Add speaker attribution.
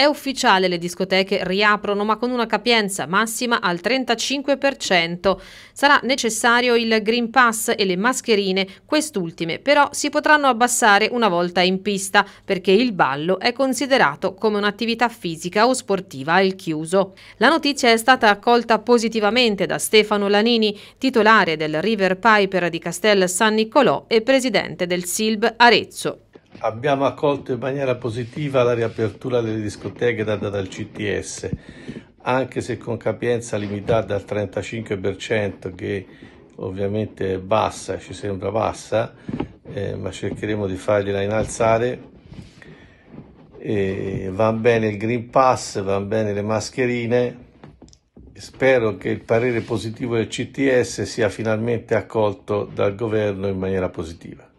Speaker 1: È ufficiale, le discoteche riaprono ma con una capienza massima al 35%. Sarà necessario il Green Pass e le mascherine, quest'ultime però si potranno abbassare una volta in pista perché il ballo è considerato come un'attività fisica o sportiva al chiuso. La notizia è stata accolta positivamente da Stefano Lanini, titolare del River Piper di Castel San Niccolò e presidente del SILB Arezzo
Speaker 2: abbiamo accolto in maniera positiva la riapertura delle discoteche data dal CTS, anche se con capienza limitata al 35%, che ovviamente è bassa, ci sembra bassa, eh, ma cercheremo di fargliela innalzare. Eh, va bene il Green Pass, vanno bene le mascherine. Spero che il parere positivo del CTS sia finalmente accolto dal governo in maniera positiva.